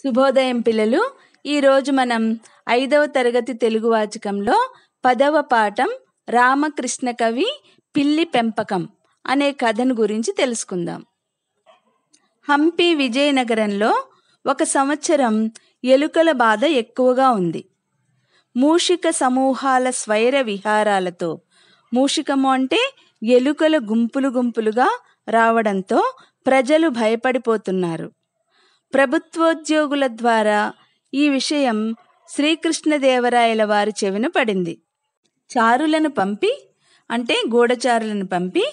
శుభోదయం పిల్లలు ఈరోజు మనం ఐదవ తరగతి తెలుగు వాచకంలో పదవ పాఠం రామకృష్ణ కవి పిల్లి పెంపకం అనే కథను గురించి తెలుసుకుందాం హంపి విజయనగరంలో ఒక సంవత్సరం ఎలుకల బాధ ఎక్కువగా ఉంది మూషిక సమూహాల స్వైర విహారాలతో మూషికము అంటే ఎలుకల గుంపులు గుంపులుగా రావడంతో ప్రజలు భయపడిపోతున్నారు ప్రభుత్వోద్యోగుల ద్వారా ఈ విషయం శ్రీకృష్ణదేవరాయల వారి చెవిన పడింది చారులను పంపి అంటే గూఢచారులను పంపి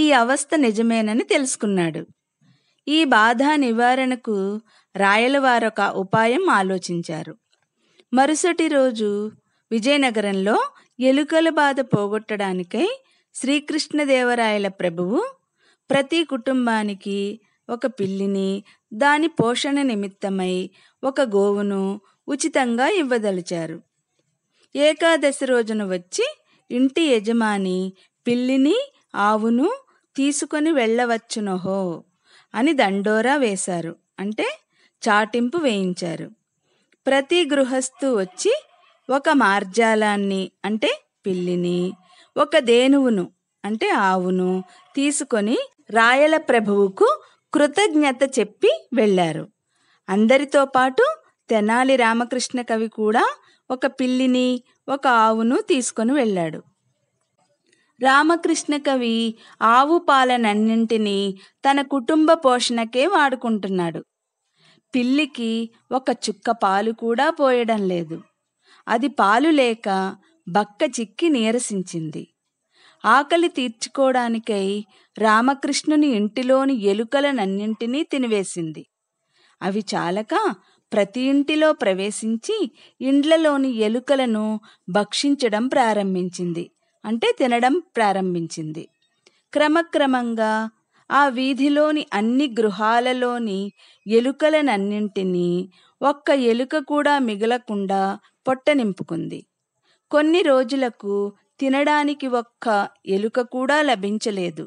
ఈ అవస్థ నిజమేనని తెలుసుకున్నాడు ఈ బాధ నివారణకు రాయలవారొక ఉపాయం ఆలోచించారు మరుసటి రోజు విజయనగరంలో ఎలుకల బాధ పోగొట్టడానికై శ్రీకృష్ణదేవరాయల ప్రభువు ప్రతి కుటుంబానికి ఒక పిల్లిని దాని పోషణ నిమిత్తమై ఒక గోవును ఉచితంగా ఇవ్వదలిచారు ఏకాదశి రోజున వచ్చి ఇంటి యజమాని పిల్లిని ఆవును తీసుకొని వెళ్ళవచ్చునహో అని దండోరా వేశారు అంటే చాటింపు వేయించారు ప్రతి గృహస్థు వచ్చి ఒక మార్జాలాన్ని అంటే పిల్లిని ఒక దేనువును అంటే ఆవును తీసుకొని రాయల ప్రభువుకు కృతజ్ఞత చెప్పి వెళ్ళారు అందరితో పాటు తెనాలి రామకృష్ణ కవి కూడా ఒక పిల్లిని ఒక ఆవును తీసుకొని వెళ్ళాడు రామకృష్ణ కవి ఆవు పాలనన్నింటినీ తన కుటుంబ పోషణకే వాడుకుంటున్నాడు పిల్లికి ఒక చుక్క పాలు కూడా పోయడం లేదు అది పాలు లేక బక్క చిక్కి నీరసించింది ఆకలి తీర్చుకోవడానికై రామకృష్ణుని ఇంటిలోని ఎలుకలనన్నింటినీ తినివేసింది అవి చాలక ప్రతి ఇంటిలో ప్రవేశించి ఇండ్లలోని ఎలుకలను భక్షించడం ప్రారంభించింది అంటే తినడం ప్రారంభించింది క్రమక్రమంగా ఆ వీధిలోని అన్ని గృహాలలోని ఎలుకలనన్నింటినీ ఒక్క ఎలుక కూడా మిగలకుండా పొట్ట నింపుకుంది కొన్ని రోజులకు తినడానికి ఒక్క ఎలుక కూడా లభించలేదు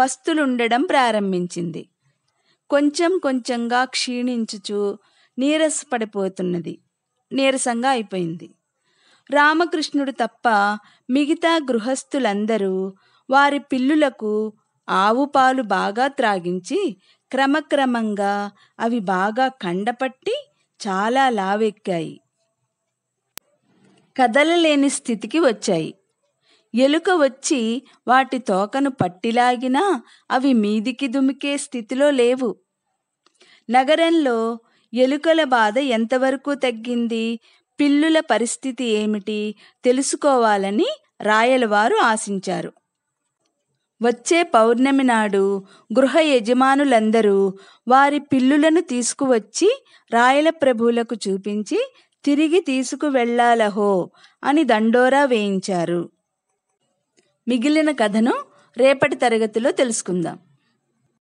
పస్తులుండడం ప్రారంభించింది కొంచెం కొంచెంగా క్షీణించుచు నీరసపడిపోతున్నది నీరసంగా అయిపోయింది రామకృష్ణుడు తప్ప మిగతా గృహస్థులందరూ వారి పిల్లులకు ఆవు పాలు బాగా త్రాగించి క్రమక్రమంగా అవి బాగా కండపట్టి చాలా లావెక్కాయి కదలలేని స్థితికి వచ్చాయి ఎలుక వచ్చి వాటి తోకను పట్టిలాగినా అవి మీదికి దుమికే స్థితిలో లేవు నగరంలో ఎలుకల బాధ ఎంతవరకు తగ్గింది పిల్లుల పరిస్థితి ఏమిటి తెలుసుకోవాలని రాయలవారు ఆశించారు వచ్చే పౌర్ణమి నాడు గృహ యజమానులందరూ వారి పిల్లులను తీసుకువచ్చి రాయల ప్రభువులకు చూపించి తిరిగి తీసుకువెళ్లాలహో అని దండోరా వేయించారు మిగిలిన కథను రేపటి తరగతిలో తెలుసుకుందాం